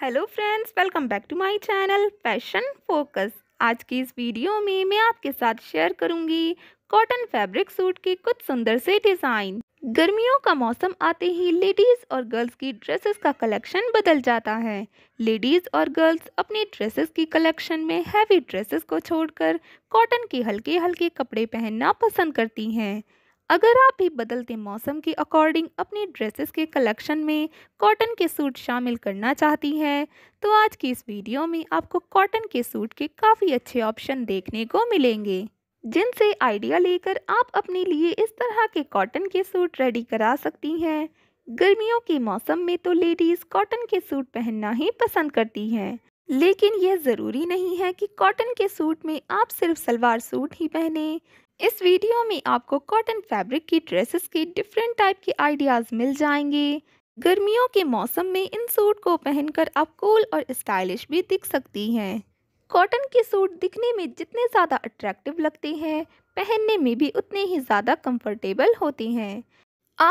hello friends welcome back to my channel fashion focus आज की इस वीडियो में मैं आपके साथ शेयर करूंगी कॉटन फैब्रिक सूट के कुछ सुंदर से डिज़ाइन गर्मियों का मौसम आते ही लेडीज़ और गर्ल्स की ड्रेसेस का कलेक्शन बदल जाता है लेडीज़ और गर्ल्स अपने ड्रेसेस की कलेक्शन में हैवी ड्रेसेस को छोड़कर कॉटन के हल्के हल्के कपड़े पहनना पसंद करती हैं अगर आप भी बदलते मौसम के अकॉर्डिंग अपने ड्रेसेस के कलेक्शन में कॉटन के सूट शामिल करना चाहती हैं तो आज की इस वीडियो में आपको कॉटन के सूट के काफ़ी अच्छे ऑप्शन देखने को मिलेंगे जिनसे आइडिया लेकर आप अपने लिए इस तरह के कॉटन के सूट रेडी करा सकती हैं गर्मियों के मौसम में तो लेडीज़ कॉटन के सूट पहनना ही पसंद करती हैं लेकिन यह ज़रूरी नहीं है कि कॉटन के सूट में आप सिर्फ सलवार सूट ही पहने इस वीडियो में आपको कॉटन फैब्रिक की ड्रेसेस के डिफरेंट टाइप के आइडियाज़ मिल जाएंगे गर्मियों के मौसम में इन सूट को पहनकर आप कूल और स्टाइलिश भी दिख सकती हैं कॉटन के सूट दिखने में जितने ज़्यादा अट्रैक्टिव लगते हैं पहनने में भी उतने ही ज़्यादा कंफर्टेबल होते हैं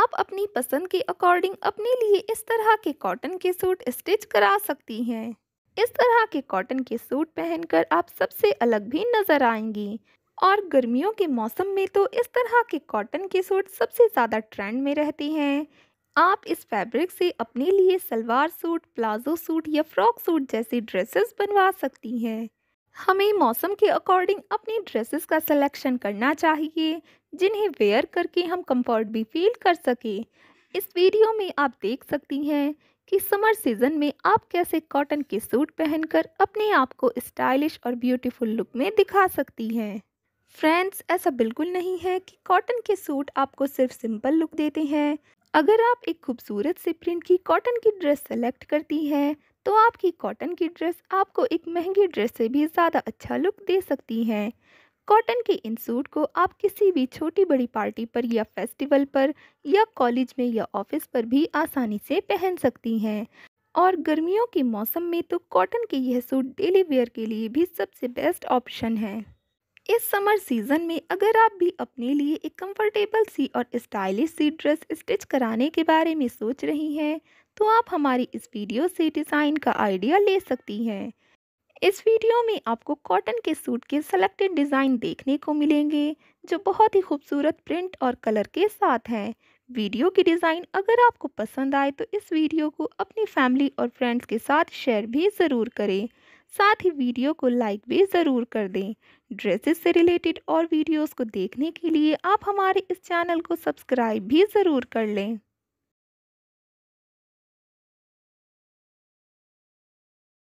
आप अपनी पसंद के अकॉर्डिंग अपने लिए इस तरह के कॉटन के सूट स्टिच करा सकती हैं इस तरह के कॉटन के सूट पहनकर आप सबसे अलग भी नज़र आएंगी और गर्मियों के मौसम में तो इस तरह के कॉटन के सूट सबसे ज़्यादा ट्रेंड में रहती हैं आप इस फैब्रिक से अपने लिए सलवार सूट प्लाजो सूट या फ्रॉक सूट जैसी ड्रेसेस बनवा सकती हैं हमें मौसम के अकॉर्डिंग अपनी ड्रेसेस का सिलेक्शन करना चाहिए जिन्हें वेयर करके हम कंफर्ट भी फील कर सकें इस वीडियो में आप देख सकती हैं कि समर सीजन में आप कैसे कॉटन के सूट पहनकर अपने आप को स्टाइलिश और ब्यूटीफुल लुक में दिखा सकती हैं फ्रेंड्स ऐसा बिल्कुल नहीं है कि कॉटन के सूट आपको सिर्फ सिंपल लुक देते हैं अगर आप एक खूबसूरत से प्रिंट की कॉटन की ड्रेस सेलेक्ट करती हैं तो आपकी कॉटन की ड्रेस आपको एक महंगी ड्रेस से भी ज़्यादा अच्छा लुक दे सकती हैं कॉटन के इन सूट को आप किसी भी छोटी बड़ी पार्टी पर या फेस्टिवल पर या कॉलेज में या ऑफिस पर भी आसानी से पहन सकती हैं और गर्मियों के मौसम में तो कॉटन के यह सूट डेली वेयर के लिए भी सबसे बेस्ट ऑप्शन है इस समर सीज़न में अगर आप भी अपने लिए एक कंफर्टेबल सी और स्टाइलिश सी ड्रेस स्टिच कराने के बारे में सोच रही हैं तो आप हमारी इस वीडियो से डिज़ाइन का आइडिया ले सकती हैं इस वीडियो में आपको कॉटन के सूट के सिलेक्टेड डिज़ाइन देखने को मिलेंगे जो बहुत ही खूबसूरत प्रिंट और कलर के साथ हैं वीडियो की डिज़ाइन अगर आपको पसंद आए तो इस वीडियो को अपनी फैमिली और फ्रेंड्स के साथ शेयर भी ज़रूर करें साथ ही वीडियो को लाइक भी ज़रूर कर दें ड्रेसेस से रिलेटेड और वीडियोस को देखने के लिए आप हमारे इस चैनल को सब्सक्राइब भी ज़रूर कर लें